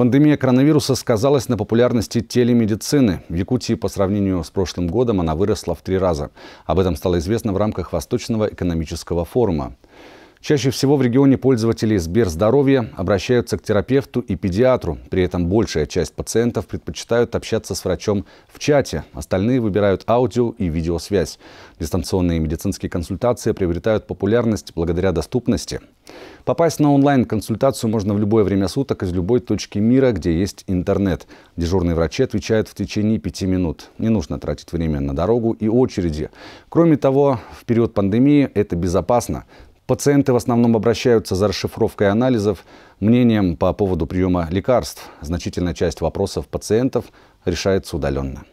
Пандемия коронавируса сказалась на популярности телемедицины. В Якутии по сравнению с прошлым годом она выросла в три раза. Об этом стало известно в рамках Восточного экономического форума. Чаще всего в регионе пользователи Сберздоровья обращаются к терапевту и педиатру. При этом большая часть пациентов предпочитают общаться с врачом в чате. Остальные выбирают аудио и видеосвязь. Дистанционные медицинские консультации приобретают популярность благодаря доступности Попасть на онлайн-консультацию можно в любое время суток из любой точки мира, где есть интернет. Дежурные врачи отвечают в течение пяти минут. Не нужно тратить время на дорогу и очереди. Кроме того, в период пандемии это безопасно. Пациенты в основном обращаются за расшифровкой анализов, мнением по поводу приема лекарств. Значительная часть вопросов пациентов решается удаленно.